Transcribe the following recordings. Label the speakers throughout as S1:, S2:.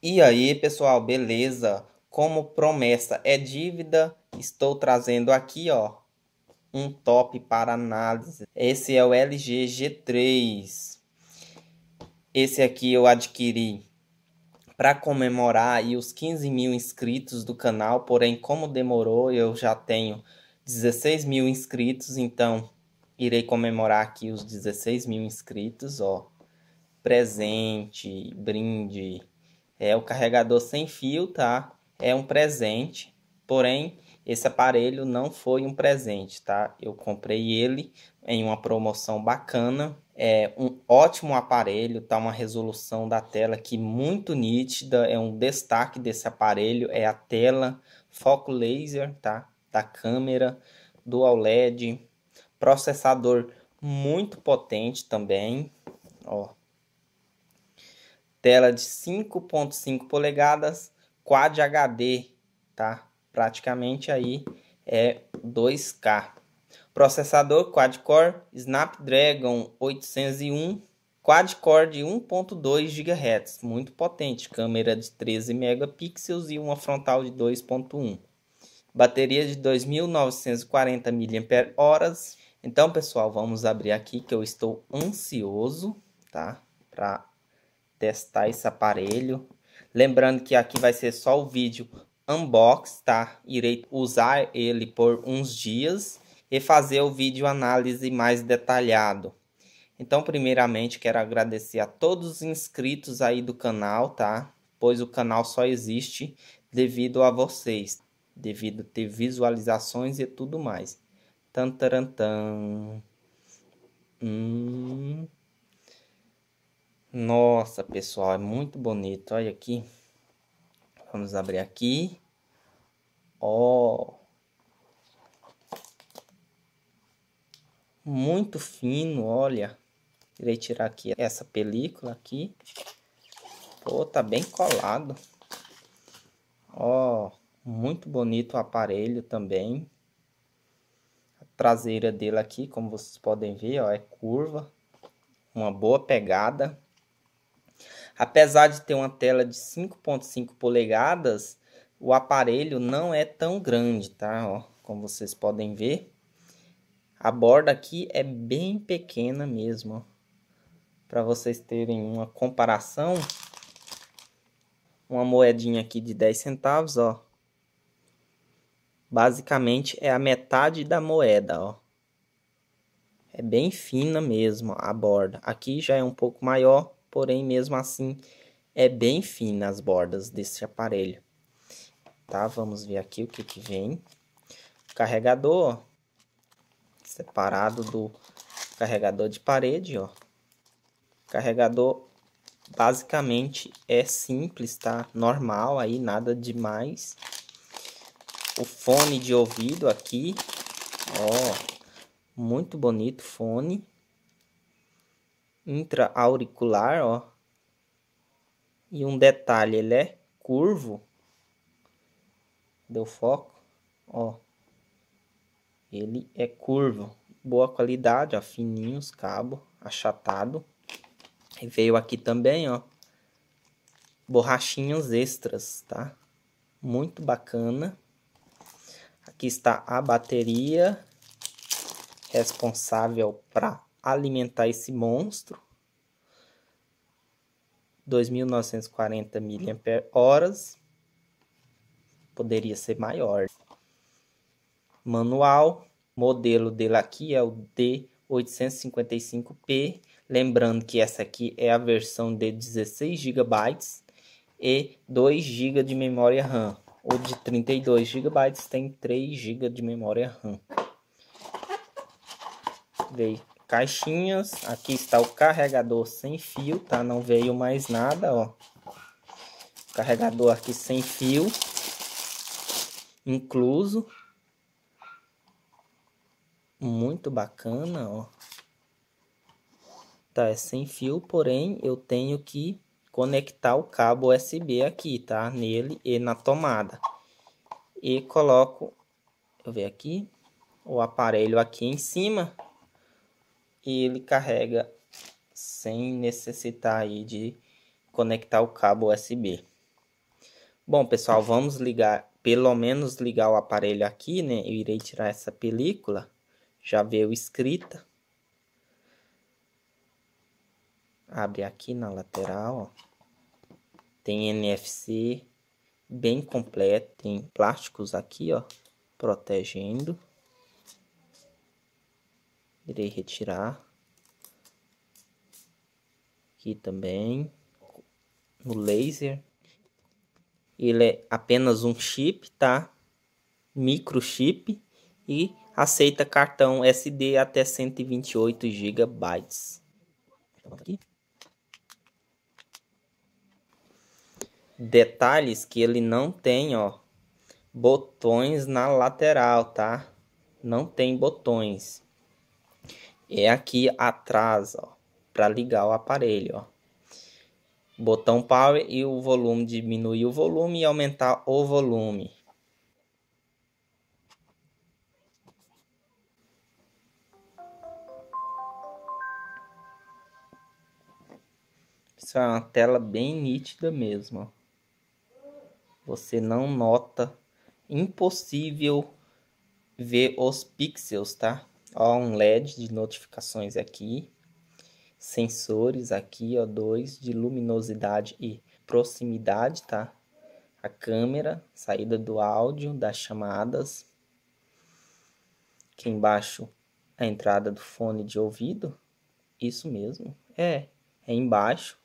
S1: E aí, pessoal, beleza? Como promessa é dívida, estou trazendo aqui, ó, um top para análise. Esse é o LG G3. Esse aqui eu adquiri para comemorar aí os 15 mil inscritos do canal, porém como demorou, eu já tenho 16 mil inscritos, então irei comemorar aqui os 16 mil inscritos, ó. Presente, brinde, é o carregador sem fio, tá? É um presente, porém esse aparelho não foi um presente, tá? Eu comprei ele em uma promoção bacana. É um ótimo aparelho, tá? Uma resolução da tela aqui muito nítida. É um destaque desse aparelho. É a tela, foco laser, tá? Da câmera, dual LED, processador muito potente também. Ó, Tela de 5.5 polegadas, Quad HD, tá? Praticamente aí é 2K. Processador quad-core Snapdragon 801, quad-core de 1.2 GHz, muito potente, câmera de 13 megapixels e uma frontal de 2.1. Bateria de 2.940 mAh. Então, pessoal, vamos abrir aqui que eu estou ansioso, tá? Para testar esse aparelho. Lembrando que aqui vai ser só o vídeo unbox, tá? Irei usar ele por uns dias e fazer o vídeo análise mais detalhado. Então, primeiramente, quero agradecer a todos os inscritos aí do canal, tá? Pois o canal só existe devido a vocês, devido a ter visualizações e tudo mais. Tantarantam. Hum. Nossa, pessoal, é muito bonito. Olha aqui. Vamos abrir aqui. Ó. Oh. Muito fino, olha. Irei tirar aqui essa película aqui. Pô, tá bem colado. Ó, muito bonito o aparelho também. A traseira dele aqui, como vocês podem ver, ó, é curva. Uma boa pegada. Apesar de ter uma tela de 5.5 polegadas, o aparelho não é tão grande, tá? Ó, como vocês podem ver, a borda aqui é bem pequena mesmo. Para vocês terem uma comparação, uma moedinha aqui de 10 centavos, ó. Basicamente é a metade da moeda, ó. É bem fina mesmo a borda. Aqui já é um pouco maior, porém mesmo assim é bem fina as bordas desse aparelho. Tá, vamos ver aqui o que que vem. carregador, separado do carregador de parede, ó. Carregador basicamente é simples, tá? Normal aí, nada demais. O fone de ouvido aqui, ó, muito bonito fone intraauricular, ó. E um detalhe, ele é curvo. Deu foco? Ó. Ele é curvo. Boa qualidade, ó. Fininho os cabos, achatado. E veio aqui também, ó. Borrachinhas extras, tá? Muito bacana. Aqui está a bateria responsável para alimentar esse monstro. 2.940 mAh. Poderia ser maior. Manual. Modelo dele aqui é o D855P. Lembrando que essa aqui é a versão de 16 GB e 2 GB de memória RAM. O de 32 GB tem 3 GB de memória RAM. Veio caixinhas. Aqui está o carregador sem fio, tá? Não veio mais nada, ó. Carregador aqui sem fio. Incluso. Muito bacana, ó. Tá, é sem fio, porém eu tenho que conectar o cabo USB aqui, tá? Nele e na tomada. E coloco, eu ver aqui, o aparelho aqui em cima e ele carrega sem necessitar aí de conectar o cabo USB. Bom, pessoal, vamos ligar, pelo menos ligar o aparelho aqui, né? Eu irei tirar essa película, já veio escrita. Abre aqui na lateral, ó. Tem NFC bem completo, tem plásticos aqui, ó, protegendo irei retirar aqui também no laser ele é apenas um chip tá microchip e aceita cartão SD até 128 GB então, aqui. detalhes que ele não tem ó botões na lateral tá não tem botões é aqui atrás, ó, para ligar o aparelho, ó. Botão power e o volume, diminuir o volume e aumentar o volume. Isso é uma tela bem nítida mesmo. Você não nota. Impossível ver os pixels, tá? Ó, um LED de notificações aqui, sensores aqui, ó, dois de luminosidade e proximidade, tá? A câmera, saída do áudio, das chamadas. Aqui embaixo, a entrada do fone de ouvido. Isso mesmo, é, é embaixo,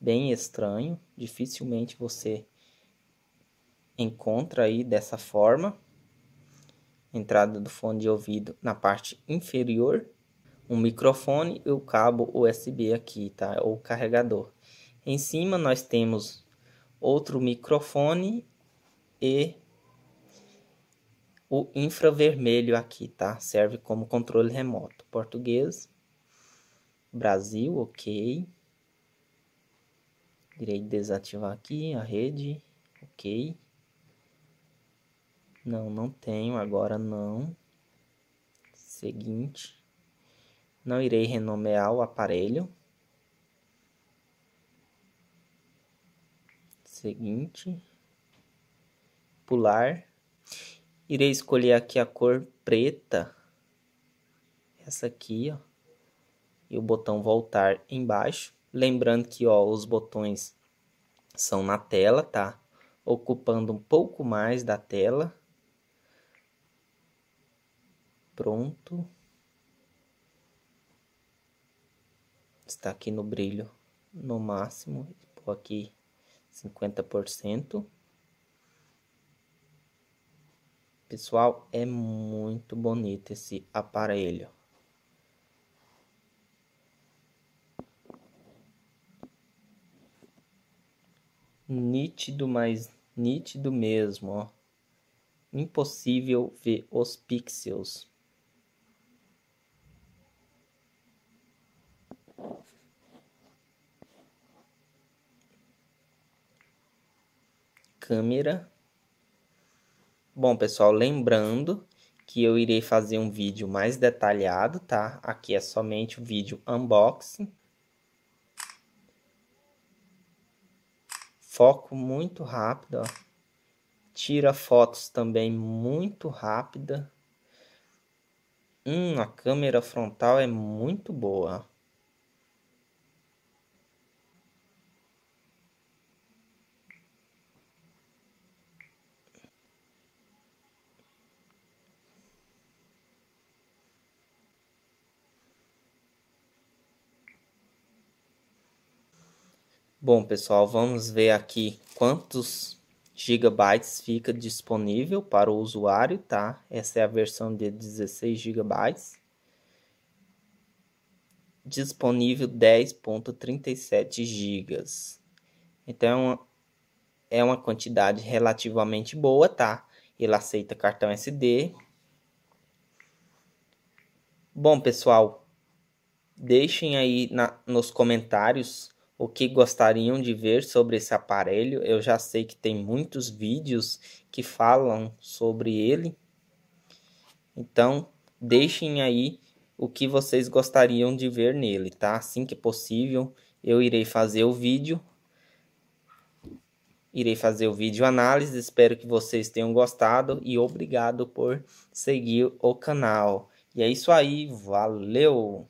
S1: bem estranho, dificilmente você encontra aí dessa forma entrada do fone de ouvido na parte inferior, um microfone e o cabo USB aqui, tá? Ou carregador. Em cima nós temos outro microfone e o infravermelho aqui, tá? Serve como controle remoto. Português, Brasil, ok. Direi desativar aqui a rede, ok. Não, não tenho, agora não. Seguinte. Não irei renomear o aparelho. Seguinte. Pular. Irei escolher aqui a cor preta. Essa aqui, ó. E o botão voltar embaixo. Lembrando que, ó, os botões são na tela, tá? Ocupando um pouco mais da tela pronto. Está aqui no brilho no máximo, vou tipo aqui 50%. Pessoal, é muito bonito esse aparelho. Nítido, mas nítido mesmo, ó. Impossível ver os pixels. câmera. Bom, pessoal, lembrando que eu irei fazer um vídeo mais detalhado, tá? Aqui é somente o vídeo unboxing. Foco muito rápido, ó. Tira fotos também muito rápida. Hum, a câmera frontal é muito boa. Bom, pessoal, vamos ver aqui quantos gigabytes fica disponível para o usuário, tá? Essa é a versão de 16 gigabytes. Disponível 10.37 gigas. Então, é, é uma quantidade relativamente boa, tá? Ele aceita cartão SD. Bom, pessoal, deixem aí na, nos comentários o que gostariam de ver sobre esse aparelho. Eu já sei que tem muitos vídeos que falam sobre ele. Então, deixem aí o que vocês gostariam de ver nele, tá? Assim que possível, eu irei fazer o vídeo. Irei fazer o vídeo análise, espero que vocês tenham gostado e obrigado por seguir o canal. E é isso aí, valeu!